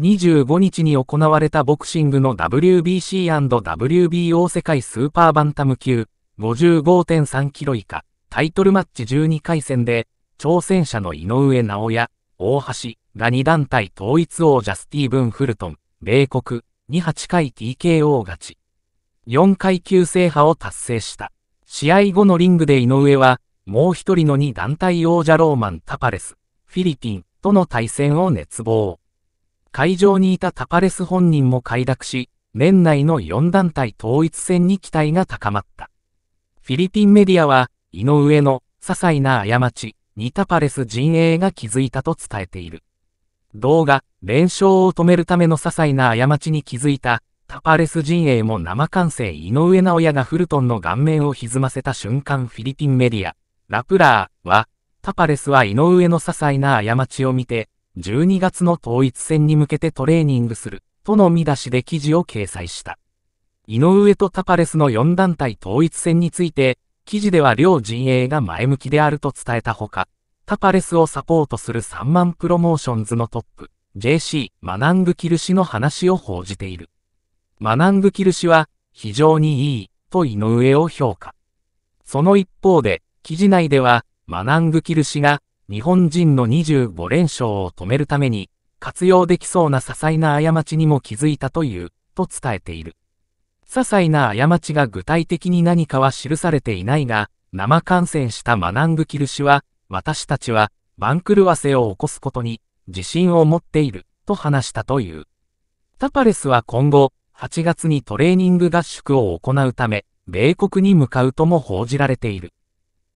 25日に行われたボクシングの WBC&WBO 世界スーパーバンタム級55.3キロ以下タイトルマッチ12回戦で挑戦者の井上直也、大橋が2団体統一王者スティーブン・フルトン、米国に8回 TKO 勝ち。4階級制覇を達成した。試合後のリングで井上は、もう一人の2団体王者ローマン・タパレス、フィリピンとの対戦を熱望。会場にいたタパレス本人も快諾し、年内の4団体統一戦に期待が高まった。フィリピンメディアは、井上の些細な過ちにタパレス陣営が気づいたと伝えている。動画、連勝を止めるための些細な過ちに気づいた、タパレス陣営も生完成井上直也がフルトンの顔面を歪ませた瞬間フィリピンメディア、ラプラーは、タパレスは井上の些細な過ちを見て、12月の統一戦に向けてトレーニングする、との見出しで記事を掲載した。井上とタパレスの4団体統一戦について、記事では両陣営が前向きであると伝えたほか、タパレスをサポートする3万プロモーションズのトップ、JC、マナングキル氏の話を報じている。マナングキル氏は、非常にいい、と井上を評価。その一方で、記事内では、マナングキル氏が、日本人の25連勝を止めるために、活用できそうな些細な過ちにも気づいたという、と伝えている。些細な過ちが具体的に何かは記されていないが、生観戦したマナングキル氏は、私たちは、番狂わせを起こすことに、自信を持っている、と話したという。タパレスは今後、8月にトレーニング合宿を行うため、米国に向かうとも報じられている。